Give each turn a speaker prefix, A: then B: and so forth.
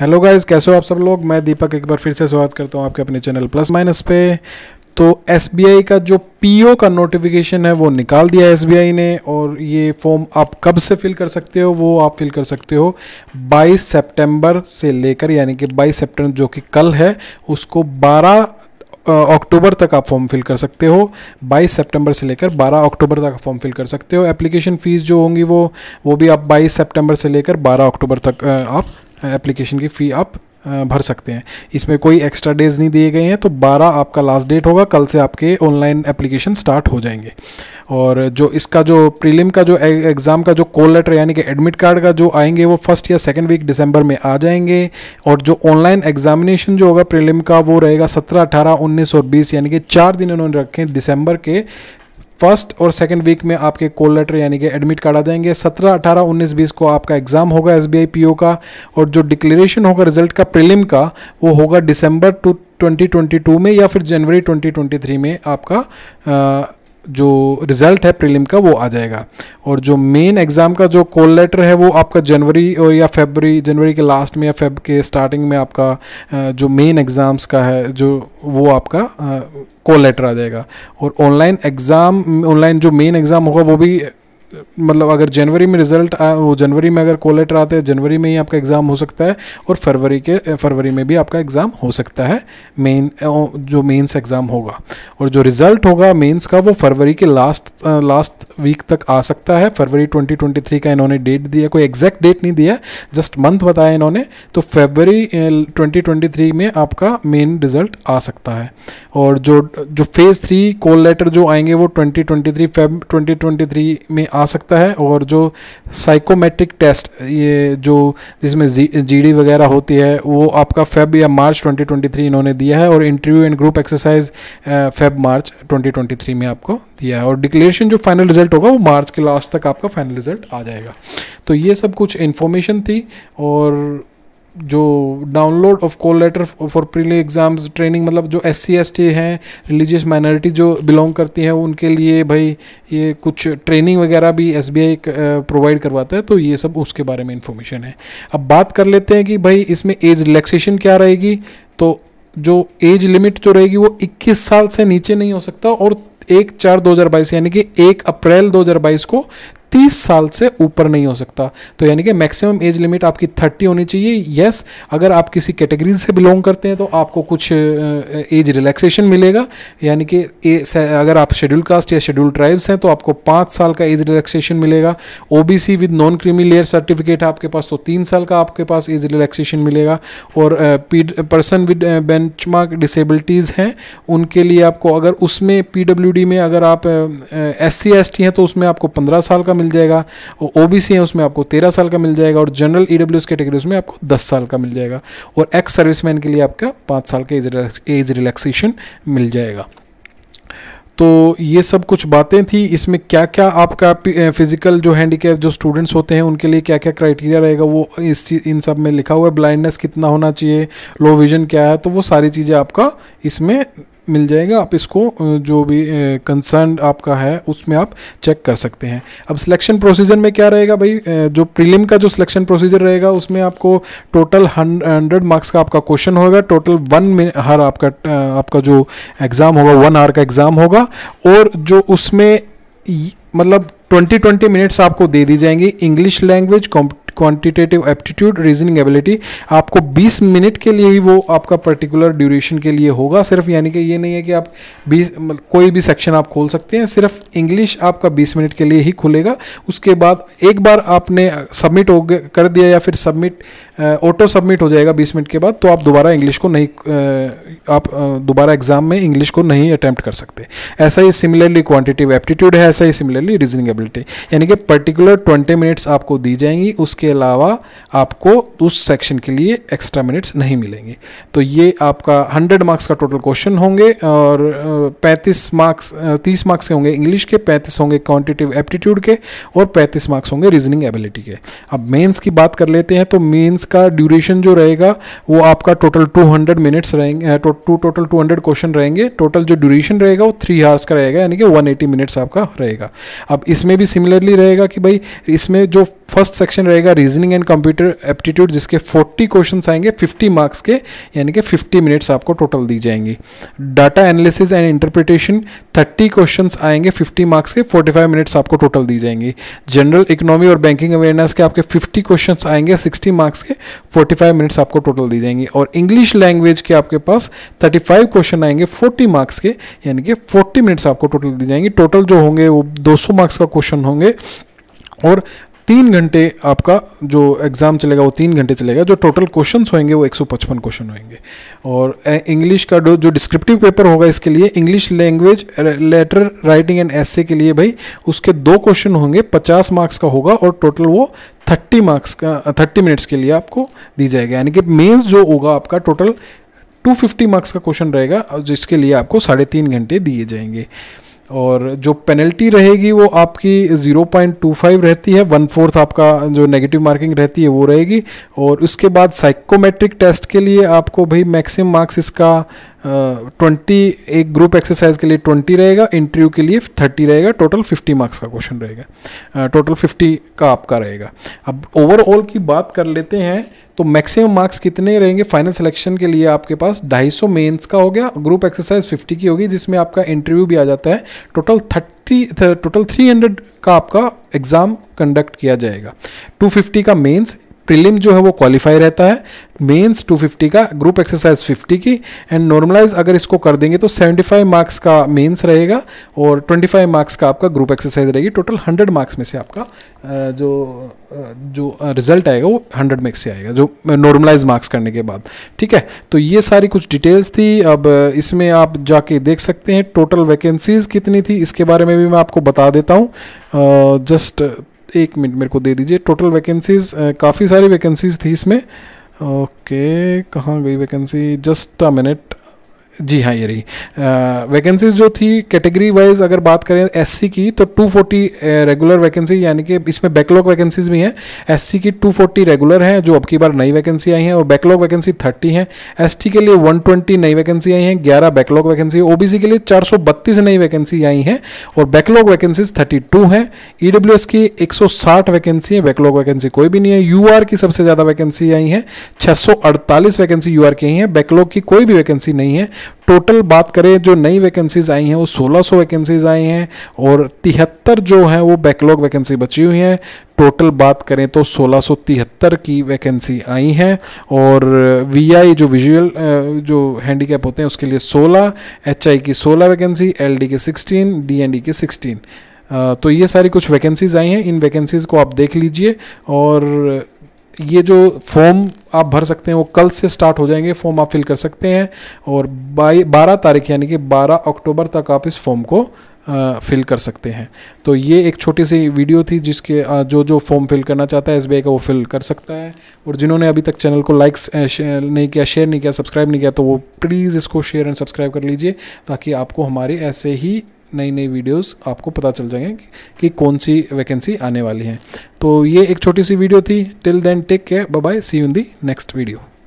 A: hello guys कैसे हो आप सब लोग मैं दीपक एक बार फिर से स्वागत करता हूँ आपके अपने चैनल प्लस माइनस पे तो एस का जो पीओ का नोटिफिकेशन है वो निकाल दिया एस ने और ये फॉर्म आप कब से फिल कर सकते हो वो आप फिल कर सकते हो 22 सितंबर से लेकर यानी कि 22 सितंबर जो कि कल है उसको 12 अक्टूबर तक आप फॉर्म फिल कर सकते हो 22 सितंबर से लेकर 12 अक्टूबर तक फॉर्म फिल कर सकते हो एप्लीकेशन फ़ीस जो होंगी वो वो भी आप 22 सितंबर से लेकर 12 अक्टूबर तक आप एप्लीकेशन की फ़ी आप भर सकते हैं इसमें कोई एक्स्ट्रा डेज नहीं दिए गए हैं तो 12 आपका लास्ट डेट होगा कल से आपके ऑनलाइन एप्लीकेशन स्टार्ट हो जाएंगे और जो इसका जो प्रीलिम का जो एग्ज़ाम e, का जो कॉल लेटर यानी कि एडमिट कार्ड का जो आएंगे वो फर्स्ट या सेकंड वीक दिसंबर में आ जाएंगे और जो ऑनलाइन एग्जामिनेशन जो होगा प्रीलिम का वो रहेगा सत्रह अठारह उन्नीस और बीस यानी कि चार दिन उन्होंने रखे दिसंबर के फर्स्ट और सेकंड वीक में आपके कॉल लेटर यानी कि एडमिट कार्ड आ जाएंगे सत्रह अठारह उन्नीस बीस को आपका एग्जाम होगा एस बी का और जो डिक्लेरेशन होगा रिजल्ट का प्रिलिम का वो होगा दिसंबर टू ट्वेंटी में या फिर जनवरी 2023 में आपका आ, जो रिज़ल्ट है प्रीलिम का वो आ जाएगा और जो मेन एग्ज़ाम का जो कॉल लेटर है वो आपका जनवरी और या फेबरी जनवरी के लास्ट में या फेब के स्टार्टिंग में आपका जो मेन एग्ज़ाम्स का है जो वो आपका को लेटर आ जाएगा और ऑनलाइन एग्ज़ाम ऑनलाइन जो मेन एग्ज़ाम होगा वो भी मतलब अगर जनवरी में रिजल्ट वो जनवरी में अगर को लेटर आते हैं जनवरी में ही आपका एग्ज़ाम हो सकता है और फरवरी के फरवरी में भी आपका एग्ज़ाम हो सकता है मेन जो मेंस एग्ज़ाम होगा और जो रिज़ल्ट होगा मेंस का वो फरवरी के लास्ट लास्ट वीक तक आ सकता है फरवरी 2023 का इन्होंने डेट दिया कोई एग्जैक्ट डेट नहीं दिया जस्ट मंथ बताया इन्होंने तो फरवरी 2023 में आपका मेन रिजल्ट आ सकता है और जो जो फेज़ थ्री कॉल लेटर जो आएंगे वो 2023 फेब 2023 में आ सकता है और जो साइकोमेट्रिक टेस्ट ये जो जिसमें जी जी वगैरह होती है वो आपका फेब या मार्च 2023 इन्होंने दिया है और interview and group exercise Feb March 2023 में आपको दिया है और डिक्लेरेशन जो फाइनल रिजल्ट रिजल्ट होगा वो मार्च के लास्ट तक आपका फाइनल रिजल्ट आ जाएगा तो ये सब कुछ इन्फॉर्मेशन थी और जो download of call letter for prelim exams training मतलब जो एस सी एस टी हैं रिलीजियस माइनॉरिटी जो बिलोंग करती हैं उनके लिए भाई ये कुछ ट्रेनिंग वगैरह भी एस बी आई प्रोवाइड करवाता है तो ये सब उसके बारे में इंफॉर्मेशन है अब बात कर लेते हैं कि भाई इसमें एज रिलैक्सेशन क्या रहेगी तो जो एज लिमिट जो रहेगी वो 21 साल से नीचे नहीं हो सकता और एक चार बाईस यानी कि एक अप्रैल बाईस को तीस साल से ऊपर नहीं हो सकता तो यानी कि मैक्सिमम एज लिमिट आपकी थर्टी होनी चाहिए यस अगर आप किसी कैटेगरी से बिलोंग करते हैं तो आपको कुछ एज रिलैक्सेशन मिलेगा यानी कि अगर आप शेड्यूल कास्ट या शेड्यूल ट्राइब्स हैं तो आपको पाँच साल का एज रिलैक्सेशन मिलेगा ओ with non creamy layer certificate है आपके पास तो तीन साल का आपके पास एज रिलैक्सेशन मिलेगा और person with benchmark disabilities हैं उनके लिए आपको अगर उसमें पी में अगर आप एस सी एस टी हैं तो उसमें आपको पंद्रह साल का मिल जाएगा और ओ बी सी है उसमें आपको तेरह साल का मिल जाएगा और general E W S category उसमें आपको दस साल का मिल जाएगा और एक्स सर्विसमैन के लिए आपका पाँच साल का एज रिलैक्सेशन मिल जाएगा तो ये सब कुछ बातें थी इसमें क्या क्या आपका फिजिकल जो हैंडीकैप जो स्टूडेंट्स होते हैं उनके लिए क्या क्या क्राइटेरिया रहेगा वो इस इन सब में लिखा हुआ है ब्लाइंडनेस कितना होना चाहिए लो विजन क्या है तो वो सारी चीज़ें आपका इसमें मिल जाएगा आप इसको जो भी कंसर्न आपका है उसमें आप चेक कर सकते हैं अब सिलेक्शन प्रोसीजर में क्या रहेगा भाई जो प्रीलिम का जो सिलेक्शन प्रोसीजर रहेगा उसमें आपको टोटल हंड्रेड मार्क्स का आपका क्वेश्चन होगा टोटल वन हर आपका आपका जो एग्ज़ाम होगा वन आवर का एग्ज़ाम होगा और जो उसमें मतलब 20 20 मिनट्स आपको दे दी जाएंगी English language comp quantitative aptitude reasoning ability आपको 20 मिनट के लिए ही वो आपका पर्टिकुलर ड्यूरेशन के लिए होगा सिर्फ यानी कि ये नहीं है कि आप 20 मतलब कोई भी सेक्शन आप खोल सकते हैं सिर्फ इंग्लिश आपका 20 मिनट के लिए ही खुलेगा उसके बाद एक बार आपने सबमिट हो कर दिया या फिर सबमिट ऑटो सबमिट हो जाएगा 20 मिनट के बाद तो आप दोबारा इंग्लिश को नहीं आप दोबारा एग्जाम में इंग्लिश को नहीं अटैम्प्ट कर सकते ऐसा ही सिमिलरली क्वान्टिटिव एप्टीट्यूड है ऐसा ही सिमिलरली रीजनिंग एबिलिटी यानी कि पर्टिकुलर ट्वेंटी मिनट्स आपको दी जाएंगी उसके अलावा आपको उस सेक्शन के लिए एक्स्ट्रा मिनट्स नहीं मिलेंगे तो ये आपका हंड्रेड मार्क्स का टोटल क्वेश्चन होंगे और पैंतीस मार्क्स तीस मार्क्स के होंगे इंग्लिश के पैंतीस होंगे क्वांटिटिव एप्टीट्यूड के और पैंतीस मार्क्स होंगे रीजनिंग एबिलिटी के अब मेन्स की बात कर लेते हैं तो मेन्स का ड्यूरेशन जो रहेगा वो आपका टोटल टू हंड्रेड मिनट्स रहेंगे टोटल टू हंड्रेड क्वेश्चन रहेंगे टोटल जो ड्यूरेशन रहेगा वो थ्री आवर्स का रहेगा यानी कि वन एटी मिनट्स आपका रहेगा अब इसमें भी सिमिलरली रहेगा कि भाई इसमें जो फर्स्ट सेक्शन रहेगा रहेगा रीजनिंग एंड कंप्यूटर एप्टीट्यूड जिसके 40 क्वेश्चंस आएंगे 50 मार्क्स के यानी कि 50 मिनट्स आपको टोटल दी जाएंगी data analysis and interpretation 30 questions आएंगे 50 मार्क्स के 45 मिनट्स आपको टोटल दी जाएंगी जनरल इकोनॉमी और बैंकिंग अवेयरनेस के आपके 50 क्वेश्चन आएंगे 60 मार्क्स के 45 मिनट्स आपको टोटल दी जाएंगी और इंग्लिश लैंग्वेज के आपके पास 35 क्वेश्चन आएंगे 40 मार्क्स के यानी कि 40 मिनट्स आपको टोटल दी जाएंगी टोटल जो होंगे वो 200 मार्क्स का क्वेश्चन होंगे और तीन घंटे आपका जो एग्ज़ाम चलेगा वो तीन घंटे चलेगा जो टोटल क्वेश्चन होंगे वो 155 क्वेश्चन होंगे और इंग्लिश का जो जो डिस्क्रिप्टिव पेपर होगा इसके लिए English language letter writing and essay के लिए भाई उसके दो क्वेश्चन होंगे 50 मार्क्स का होगा और टोटल वो 30 मार्क्स का 30 मिनट्स के लिए आपको दी जाएगी यानी कि मेन्स जो होगा आपका टोटल 250 मार्क्स का क्वेश्चन रहेगा जिसके लिए आपको साढ़े तीन घंटे दिए जाएंगे और जो पेनल्टी रहेगी वो आपकी 0.25 रहती है वन फोर्थ आपका जो नेगेटिव मार्किंग रहती है वो रहेगी और उसके बाद साइकोमेट्रिक टेस्ट के लिए आपको भाई मैक्सिमम मार्क्स इसका ट्वेंटी एक ग्रुप एक्सरसाइज के लिए ट्वेंटी रहेगा इंटरव्यू के लिए थर्टी रहेगा टोटल फिफ्टी मार्क्स का क्वेश्चन रहेगा टोटल फिफ्टी का आपका रहेगा अब ओवरऑल की बात कर लेते हैं तो मैक्सिमम मार्क्स कितने रहेंगे फाइनल सिलेक्शन के लिए आपके पास 250 मेंस का हो गया ग्रुप एक्सरसाइज 50 की होगी जिसमें आपका इंटरव्यू भी आ जाता है टोटल 30 टोटल 300 का आपका एग्ज़ाम कंडक्ट किया जाएगा 250 का मेंस प्रीलिम जो है वो क्वालिफाई रहता है मेंस 250 का ग्रुप एक्सरसाइज 50 की एंड नॉर्मलाइज अगर इसको कर देंगे तो 75 मार्क्स का मेंस रहेगा और 25 मार्क्स का आपका ग्रुप एक्सरसाइज रहेगी टोटल 100 मार्क्स में से आपका जो जो रिजल्ट आएगा वो 100 मार्क्स से आएगा जो नॉर्मलाइज मार्क्स करने के बाद ठीक है तो ये सारी कुछ डिटेल्स थी अब इसमें आप जाके देख सकते हैं टोटल वैकेंसीज़ कितनी थी इसके बारे में भी मैं आपको बता देता हूँ जस्ट एक मिनट मेरे को दे दीजिए टोटल वैकेंसीज काफ़ी सारी वैकेंसीज थी इसमें ओके कहाँ गई वैकेंसी जस्ट अ मिनट जी हाँ ये रही वैकेंसीज जो थी कैटेगरी वाइज अगर बात करें एससी की तो 240 रेगुलर वैकेंसी यानी कि इसमें बैकलॉग वैकेंसीज भी हैं एससी की 240 रेगुलर हैं जो अब की बार नई वैकेंसी आई हैं और बैकलॉग वैकेंसी 30 हैं एसटी के लिए 120 नई वैकेंसी आई हैं 11 बैकलॉग वैकेंसी ओ के लिए चार नई वैकेंसी आई हैं और बैकलॉग वैकेंसीज टू हैं ईडब्ल्यूएस e की एक वैकेंसी है बैकलॉग वैकेंसी कोई भी नहीं है यू की सबसे ज़्यादा वैकेंसी आई हैं छः वैकेंसी यू की आई हैं बैकलॉग की कोई भी वैकेंसी नहीं है टोटल बात करें जो नई वैकेंसीज़ आई हैं वो 1600 वैकेंसीज़ आई हैं और तिहत्तर जो हैं वो बैकलॉग वैकेंसी बची हुई हैं टोटल बात करें तो सोलह की वैकेंसी आई हैं और वीआई जो विजुअल जो हैंडीकैप होते हैं उसके लिए 16 एचआई की 16 वैकेंसी एलडी के 16 डीएनडी के 16 तो ये सारी कुछ वैकेंसीज़ आई हैं इन वैकेंसीज़ को आप देख लीजिए और ये जो फॉर्म आप भर सकते हैं वो कल से स्टार्ट हो जाएंगे फॉर्म आप फिल कर सकते हैं और बाई बारह तारीख यानी कि बारह अक्टूबर तक आप इस फॉर्म को फिल कर सकते हैं तो ये एक छोटी सी वीडियो थी जिसके जो जो फॉर्म फिल करना चाहता है एस का वो फिल कर सकता है और जिन्होंने अभी तक चैनल को लाइक्स नहीं किया शेयर नहीं किया सब्सक्राइब नहीं किया तो वो प्लीज़ इसको शेयर एंड सब्सक्राइब कर लीजिए ताकि आपको हमारे ऐसे ही नई नई वीडियोस आपको पता चल जाएंगे कि, कि कौन सी वैकेंसी आने वाली है तो ये एक छोटी सी वीडियो थी till then take care bye see in the next video